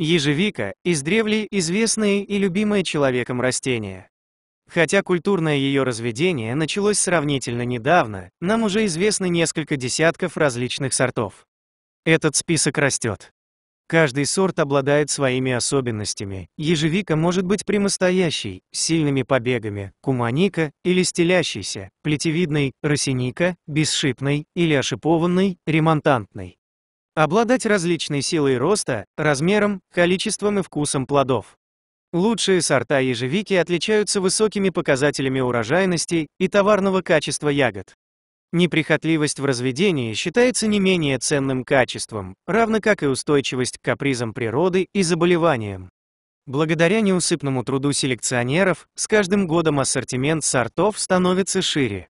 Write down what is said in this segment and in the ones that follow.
Ежевика – издревле известное и любимое человеком растение. Хотя культурное ее разведение началось сравнительно недавно, нам уже известно несколько десятков различных сортов. Этот список растет. Каждый сорт обладает своими особенностями. Ежевика может быть прямостоящей, с сильными побегами, куманика или стелящейся, плетевидной, росиника, бесшипной или ошипованной, ремонтантной. Обладать различной силой роста, размером, количеством и вкусом плодов. Лучшие сорта ежевики отличаются высокими показателями урожайности и товарного качества ягод. Неприхотливость в разведении считается не менее ценным качеством, равно как и устойчивость к капризам природы и заболеваниям. Благодаря неусыпному труду селекционеров, с каждым годом ассортимент сортов становится шире.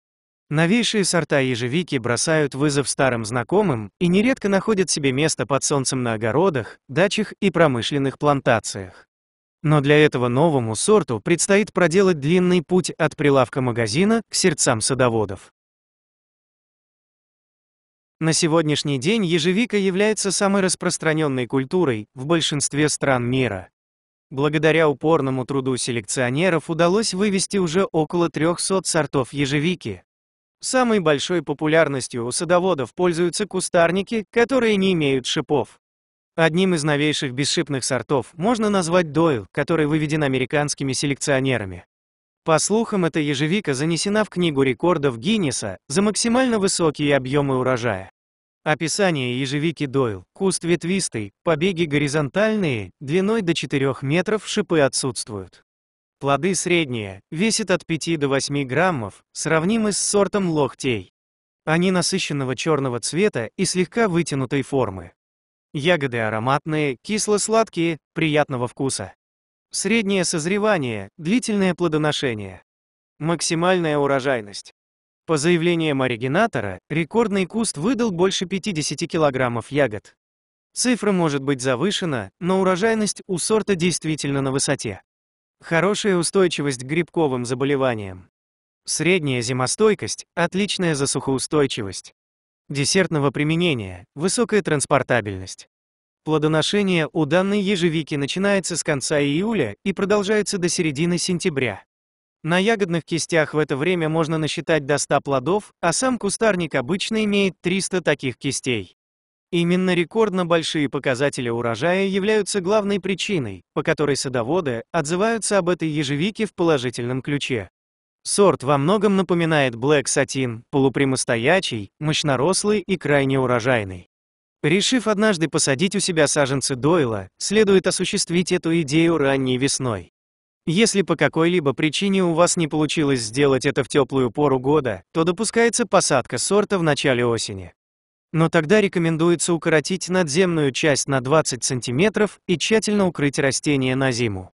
Новейшие сорта ежевики бросают вызов старым знакомым и нередко находят себе место под солнцем на огородах, дачах и промышленных плантациях. Но для этого новому сорту предстоит проделать длинный путь от прилавка магазина к сердцам садоводов. На сегодняшний день ежевика является самой распространенной культурой в большинстве стран мира. Благодаря упорному труду селекционеров удалось вывести уже около 300 сортов ежевики, Самой большой популярностью у садоводов пользуются кустарники, которые не имеют шипов. Одним из новейших бесшипных сортов можно назвать дойл, который выведен американскими селекционерами. По слухам, эта ежевика занесена в Книгу рекордов Гиннеса за максимально высокие объемы урожая. Описание ежевики дойл. Куст ветвистый, побеги горизонтальные, длиной до 4 метров, шипы отсутствуют. Плоды средние, весят от 5 до 8 граммов, сравнимы с сортом лохтей. Они насыщенного черного цвета и слегка вытянутой формы. Ягоды ароматные, кисло-сладкие, приятного вкуса. Среднее созревание, длительное плодоношение. Максимальная урожайность. По заявлениям оригинатора, рекордный куст выдал больше 50 килограммов ягод. Цифра может быть завышена, но урожайность у сорта действительно на высоте. Хорошая устойчивость к грибковым заболеваниям. Средняя зимостойкость, отличная засухоустойчивость. Десертного применения, высокая транспортабельность. Плодоношение у данной ежевики начинается с конца июля и продолжается до середины сентября. На ягодных кистях в это время можно насчитать до 100 плодов, а сам кустарник обычно имеет 300 таких кистей. Именно рекордно большие показатели урожая являются главной причиной, по которой садоводы отзываются об этой ежевике в положительном ключе. Сорт во многом напоминает Black Satin, полупрямостоячий, мощнорослый и крайне урожайный. Решив однажды посадить у себя саженцы Дойла, следует осуществить эту идею ранней весной. Если по какой-либо причине у вас не получилось сделать это в теплую пору года, то допускается посадка сорта в начале осени но тогда рекомендуется укоротить надземную часть на 20 см и тщательно укрыть растение на зиму.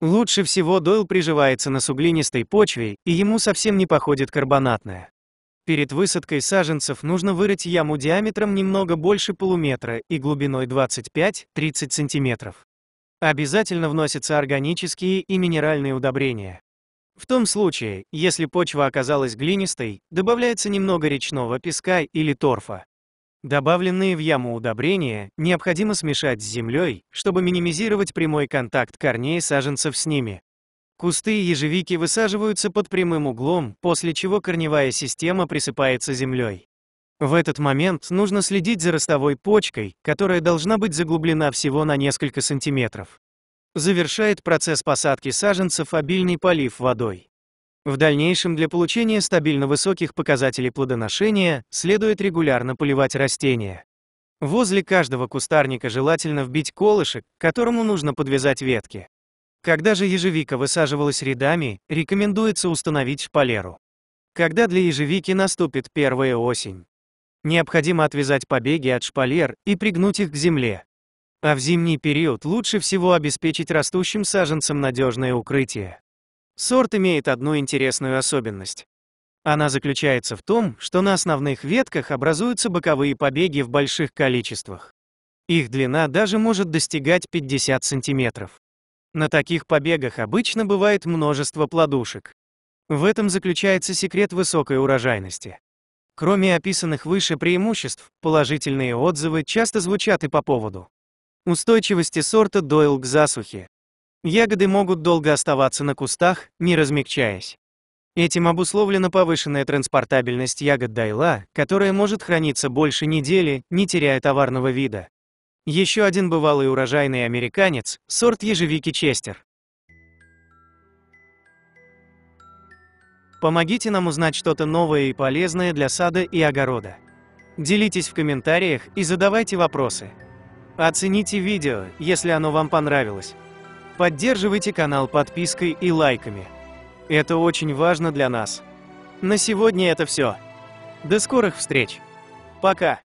Лучше всего дойл приживается на суглинистой почве, и ему совсем не походит карбонатная. Перед высадкой саженцев нужно вырыть яму диаметром немного больше полуметра и глубиной 25-30 см. Обязательно вносятся органические и минеральные удобрения. В том случае, если почва оказалась глинистой, добавляется немного речного песка или торфа. Добавленные в яму удобрения необходимо смешать с землей, чтобы минимизировать прямой контакт корней саженцев с ними. Кусты и ежевики высаживаются под прямым углом, после чего корневая система присыпается землей. В этот момент нужно следить за ростовой почкой, которая должна быть заглублена всего на несколько сантиметров. Завершает процесс посадки саженцев обильный полив водой. В дальнейшем для получения стабильно высоких показателей плодоношения следует регулярно поливать растения. Возле каждого кустарника желательно вбить колышек, которому нужно подвязать ветки. Когда же ежевика высаживалась рядами, рекомендуется установить шпалеру. Когда для ежевики наступит первая осень, необходимо отвязать побеги от шпалер и пригнуть их к земле. А в зимний период лучше всего обеспечить растущим саженцам надежное укрытие. Сорт имеет одну интересную особенность. Она заключается в том, что на основных ветках образуются боковые побеги в больших количествах. Их длина даже может достигать 50 сантиметров. На таких побегах обычно бывает множество плодушек. В этом заключается секрет высокой урожайности. Кроме описанных выше преимуществ, положительные отзывы часто звучат и по поводу устойчивости сорта Дойл к засухе, Ягоды могут долго оставаться на кустах, не размягчаясь. Этим обусловлена повышенная транспортабельность ягод дайла, которая может храниться больше недели, не теряя товарного вида. Еще один бывалый урожайный американец – сорт ежевики Честер. Помогите нам узнать что-то новое и полезное для сада и огорода. Делитесь в комментариях и задавайте вопросы. Оцените видео, если оно вам понравилось. Поддерживайте канал подпиской и лайками. Это очень важно для нас. На сегодня это все. До скорых встреч. Пока.